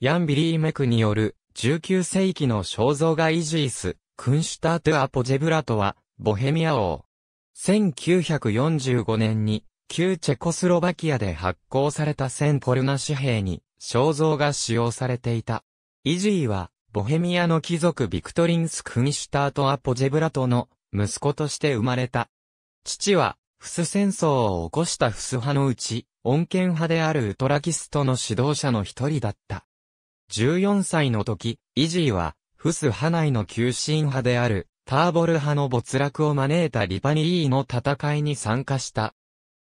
ヤン・ビリー・メクによる19世紀の肖像画イジース、クンシュタートアポジェブラトは、ボヘミア王。1945年に、旧チェコスロバキアで発行された1000コルナ紙幣に、肖像が使用されていた。イジーは、ボヘミアの貴族ビクトリンス・クンシュタート・アポジェブラトの息子として生まれた。父は、フス戦争を起こしたフス派のうち、恩恵派であるウトラキストの指導者の一人だった。14歳の時、イジーは、フス派内の急進派である、ターボル派の没落を招いたリパニーの戦いに参加した。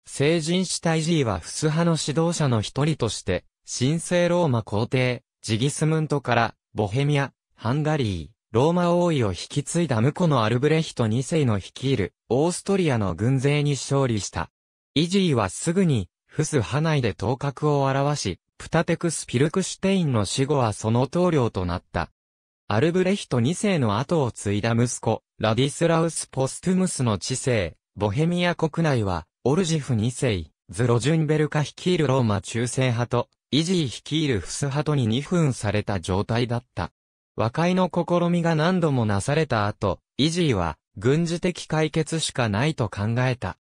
成人したイジーはフス派の指導者の一人として、神聖ローマ皇帝、ジギスムントから、ボヘミア、ハンガリー、ローマ王位を引き継いだ婿のアルブレヒト2世の率いる、オーストリアの軍勢に勝利した。イジーはすぐに、フス派内で頭角を現し、プタテクス・ピルクシュテインの死後はその棟梁となった。アルブレヒト2世の後を継いだ息子、ラディスラウス・ポストゥムスの知性、ボヘミア国内は、オルジフ2世、ズロジュンベルカ率いるローマ中世派と、イジー率いるフス派とに2分された状態だった。和解の試みが何度もなされた後、イジーは、軍事的解決しかないと考えた。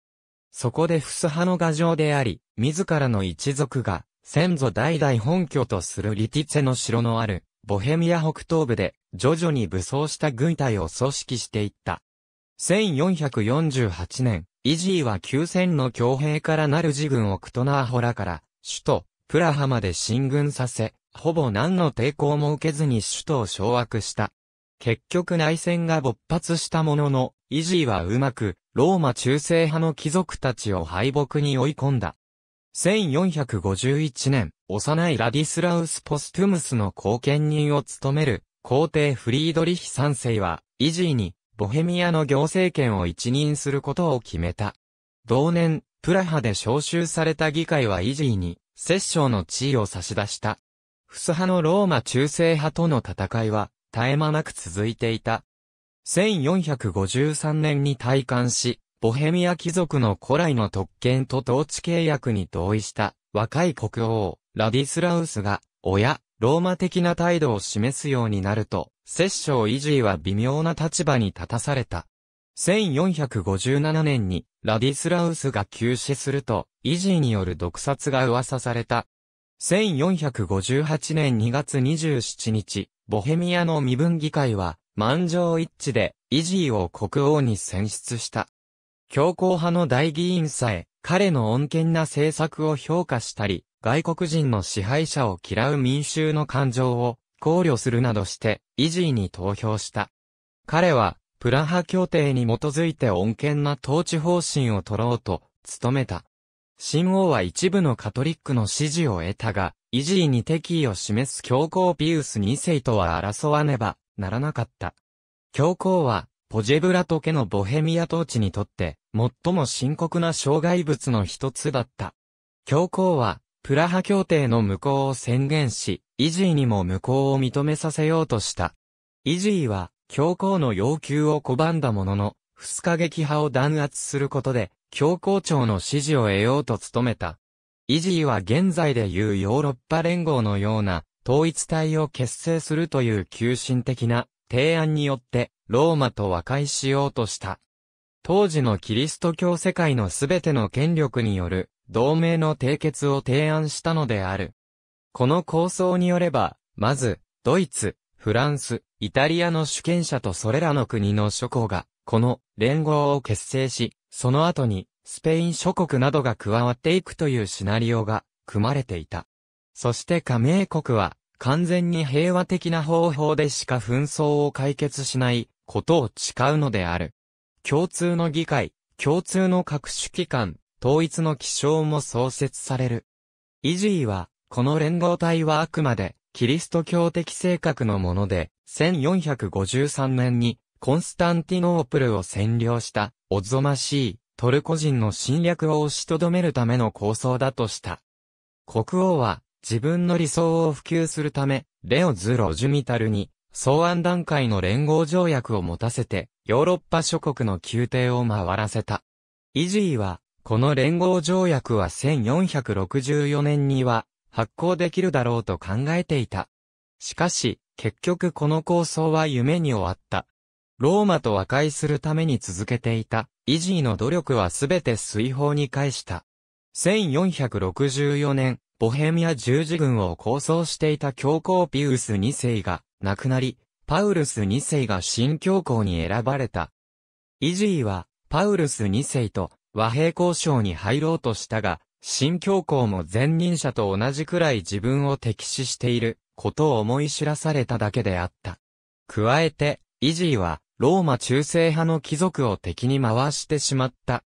そこでフス派の牙城であり、自らの一族が、先祖代々本拠とするリティツェの城のある、ボヘミア北東部で、徐々に武装した軍隊を組織していった。1448年、イジーは9000の強兵からなる自軍をクトナーホラから、首都、プラハまで進軍させ、ほぼ何の抵抗も受けずに首都を掌握した。結局内戦が勃発したものの、イジーはうまく、ローマ中世派の貴族たちを敗北に追い込んだ。1451年、幼いラディスラウス・ポストゥムスの後見人を務める、皇帝フリードリヒ三世は、イジーに、ボヘミアの行政権を一任することを決めた。同年、プラハで招集された議会はイジーに、摂政の地位を差し出した。フス派のローマ中世派との戦いは、絶え間なく続いていた。1453年に退官し、ボヘミア貴族の古来の特権と統治契約に同意した若い国王、ラディスラウスが、親、ローマ的な態度を示すようになると、摂政維持は微妙な立場に立たされた。1457年に、ラディスラウスが急死すると、維持による毒殺が噂された。1458年2月27日、ボヘミアの身分議会は、満場一致で、維持を国王に選出した。強硬派の大議員さえ、彼の穏健な政策を評価したり、外国人の支配者を嫌う民衆の感情を考慮するなどして、イジーに投票した。彼は、プラハ協定に基づいて穏健な統治方針を取ろうと、努めた。新王は一部のカトリックの支持を得たが、イジーに敵意を示す教皇ピウス2世とは争わねばならなかった。教皇は、ポジェブラト家のボヘミア統治にとって最も深刻な障害物の一つだった。教皇はプラハ協定の無効を宣言し、イジーにも無効を認めさせようとした。イジーは教皇の要求を拒んだものの、フスカ撃派を弾圧することで、教皇庁の支持を得ようと努めた。イジーは現在でいうヨーロッパ連合のような統一体を結成するという急進的な提案によってローマと和解しようとした。当時のキリスト教世界のすべての権力による同盟の締結を提案したのである。この構想によれば、まず、ドイツ、フランス、イタリアの主権者とそれらの国の諸侯が、この連合を結成し、その後に、スペイン諸国などが加わっていくというシナリオが組まれていた。そして加盟国は、完全に平和的な方法でしか紛争を解決しないことを誓うのである。共通の議会、共通の各種機関、統一の気象も創設される。イジーは、この連合体はあくまで、キリスト教的性格のもので、1453年に、コンスタンティノープルを占領した、おぞましい、トルコ人の侵略を押しとどめるための構想だとした。国王は、自分の理想を普及するため、レオズ・ロジュミタルに、草案段階の連合条約を持たせて、ヨーロッパ諸国の宮廷を回らせた。イジーは、この連合条約は1464年には発行できるだろうと考えていた。しかし、結局この構想は夢に終わった。ローマと和解するために続けていた、イジーの努力はすべて水泡に返した。1464年、ボヘミア十字軍を構想していた教皇ピウス2世が亡くなり、パウルス2世が新教皇に選ばれた。イジーは、パウルス2世と和平交渉に入ろうとしたが、新教皇も前任者と同じくらい自分を敵視していることを思い知らされただけであった。加えて、イジーは、ローマ中世派の貴族を敵に回してしまった。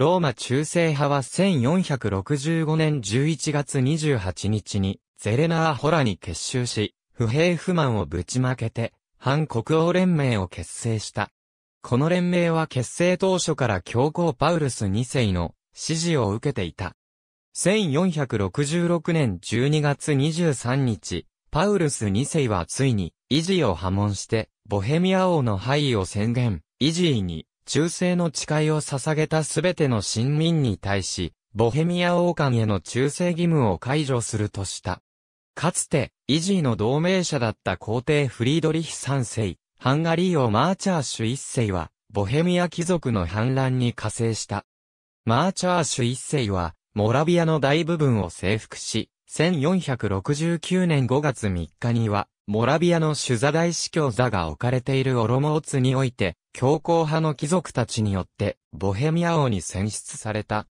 ローマ中世派は1465年11月28日に、ゼレナー・ホラに結集し、不平不満をぶちまけて、反国王連盟を結成した。この連盟は結成当初から教皇パウルス2世の支持を受けていた。1466年12月23日、パウルス2世はついに、維持を破門して、ボヘミア王の敗位を宣言、維持に忠誠の誓いを捧げたすべての臣民に対し、ボヘミア王冠への忠誠義務を解除するとした。かつて、イジーの同盟者だった皇帝フリードリヒ3世、ハンガリー王マーチャーシュ1世は、ボヘミア貴族の反乱に加勢した。マーチャーシュ1世は、モラビアの大部分を征服し、1469年5月3日には、モラビアの主座大司教座が置かれているオロモーツにおいて、強硬派の貴族たちによって、ボヘミア王に選出された。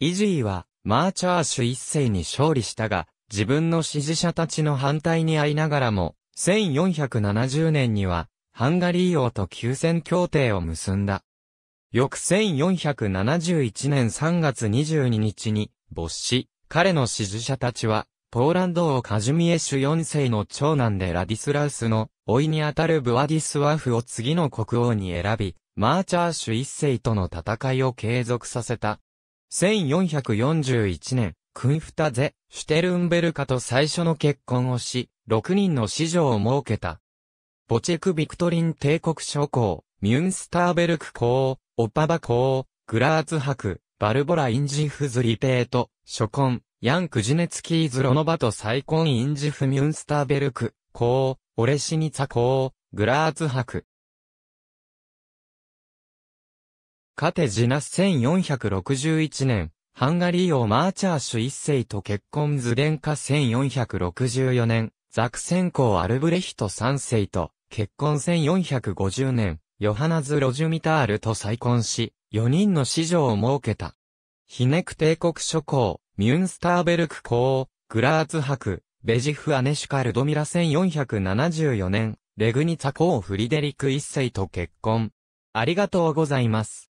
イジーは、マーチャーシュ一世に勝利したが、自分の支持者たちの反対にあいながらも、1470年には、ハンガリー王と休戦協定を結んだ。翌1471年3月22日に、没し、彼の支持者たちは、ポーランド王カジュミエシュ4世の長男でラディスラウスの、老いにあたるブワディスワフを次の国王に選び、マーチャーシュ1世との戦いを継続させた。1441年、クンフタゼ、シュテルンベルカと最初の結婚をし、6人の子女を設けた。ボチェク・ビクトリン帝国諸侯、ミュンスターベルク公、オパバ公、グラーツ博、バルボラ・インジフズリペート、諸婚、ヤン・クジネツキーズ・ロノバと再婚インジフ・ミュンスターベルク、コー、オレシニツァ・コー、グラーツ博。カテジナス1461年、ハンガリー王マーチャーシュ一世と結婚ズデンカ1464年、ザクセン公アルブレヒト三世と結婚1450年、ヨハナズ・ロジュミタールと再婚し、4人の子女を設けた。ヒネク帝国諸侯、ミュンスターベルク公、グラーツ博、ベジフ・アネシュカ・ルドミラ1474年、レグニツァ公フリデリク一世と結婚。ありがとうございます。